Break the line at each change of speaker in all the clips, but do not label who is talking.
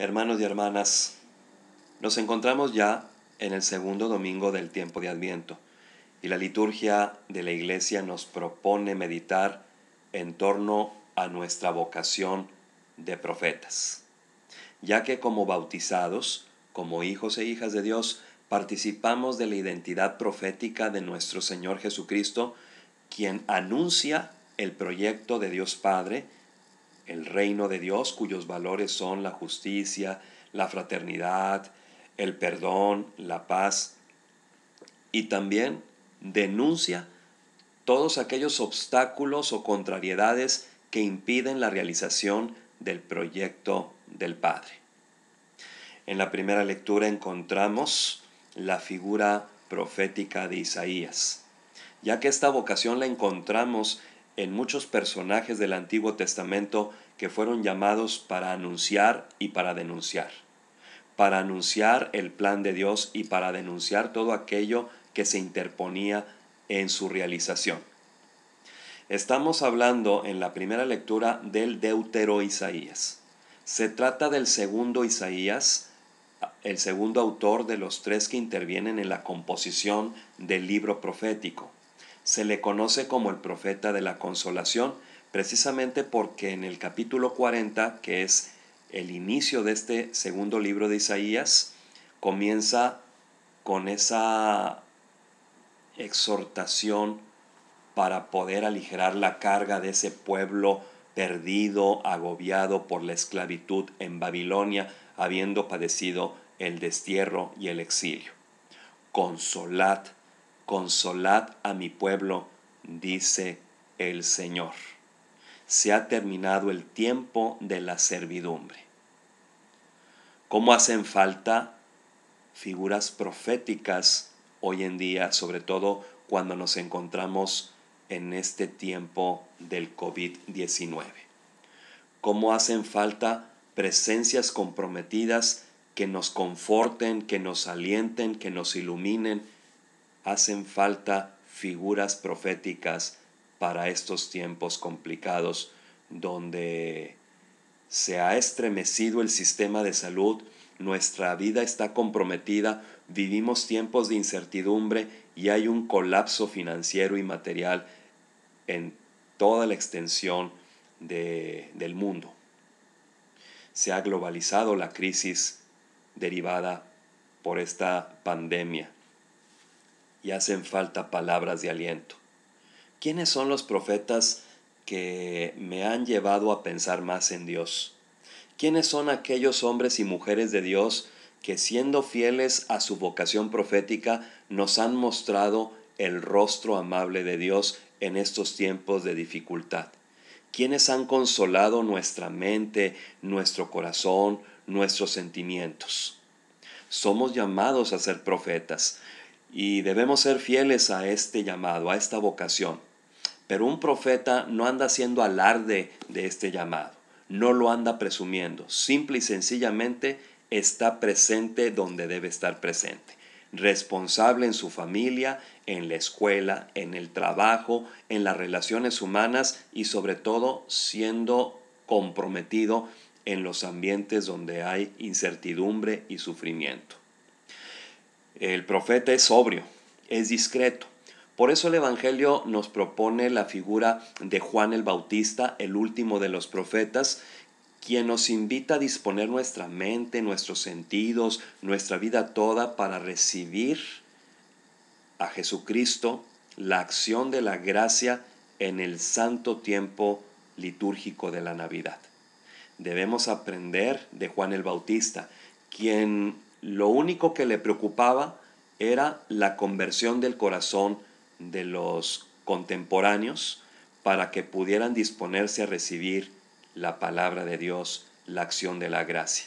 Hermanos y hermanas, nos encontramos ya en el segundo domingo del tiempo de Adviento y la liturgia de la Iglesia nos propone meditar en torno a nuestra vocación de profetas, ya que como bautizados, como hijos e hijas de Dios, participamos de la identidad profética de nuestro Señor Jesucristo, quien anuncia el proyecto de Dios Padre, el reino de Dios cuyos valores son la justicia, la fraternidad, el perdón, la paz y también denuncia todos aquellos obstáculos o contrariedades que impiden la realización del proyecto del Padre. En la primera lectura encontramos la figura profética de Isaías, ya que esta vocación la encontramos en muchos personajes del Antiguo Testamento que fueron llamados para anunciar y para denunciar, para anunciar el plan de Dios y para denunciar todo aquello que se interponía en su realización. Estamos hablando en la primera lectura del Deutero Isaías. Se trata del segundo Isaías, el segundo autor de los tres que intervienen en la composición del libro profético se le conoce como el profeta de la consolación, precisamente porque en el capítulo 40, que es el inicio de este segundo libro de Isaías, comienza con esa exhortación para poder aligerar la carga de ese pueblo perdido, agobiado por la esclavitud en Babilonia, habiendo padecido el destierro y el exilio. Consolad Consolad a mi pueblo, dice el Señor. Se ha terminado el tiempo de la servidumbre. ¿Cómo hacen falta figuras proféticas hoy en día, sobre todo cuando nos encontramos en este tiempo del COVID-19? ¿Cómo hacen falta presencias comprometidas que nos conforten, que nos alienten, que nos iluminen, hacen falta figuras proféticas para estos tiempos complicados donde se ha estremecido el sistema de salud, nuestra vida está comprometida, vivimos tiempos de incertidumbre y hay un colapso financiero y material en toda la extensión del mundo. Se ha globalizado la crisis derivada por esta pandemia y hacen falta palabras de aliento. ¿Quiénes son los profetas que me han llevado a pensar más en Dios? ¿Quiénes son aquellos hombres y mujeres de Dios que siendo fieles a su vocación profética nos han mostrado el rostro amable de Dios en estos tiempos de dificultad? ¿Quiénes han consolado nuestra mente, nuestro corazón, nuestros sentimientos? Somos llamados a ser profetas, y debemos ser fieles a este llamado, a esta vocación. Pero un profeta no anda siendo alarde de este llamado, no lo anda presumiendo, simple y sencillamente está presente donde debe estar presente, responsable en su familia, en la escuela, en el trabajo, en las relaciones humanas y sobre todo siendo comprometido en los ambientes donde hay incertidumbre y sufrimiento. El profeta es sobrio, es discreto. Por eso el Evangelio nos propone la figura de Juan el Bautista, el último de los profetas, quien nos invita a disponer nuestra mente, nuestros sentidos, nuestra vida toda para recibir a Jesucristo, la acción de la gracia en el santo tiempo litúrgico de la Navidad. Debemos aprender de Juan el Bautista, quien lo único que le preocupaba era la conversión del corazón de los contemporáneos para que pudieran disponerse a recibir la palabra de Dios, la acción de la gracia.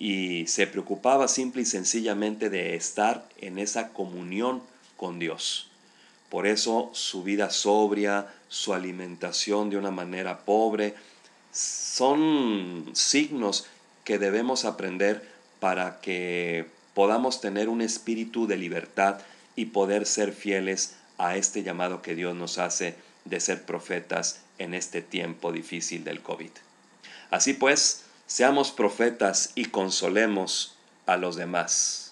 Y se preocupaba simple y sencillamente de estar en esa comunión con Dios. Por eso su vida sobria, su alimentación de una manera pobre, son signos que debemos aprender para que podamos tener un espíritu de libertad y poder ser fieles a este llamado que Dios nos hace de ser profetas en este tiempo difícil del COVID. Así pues, seamos profetas y consolemos a los demás.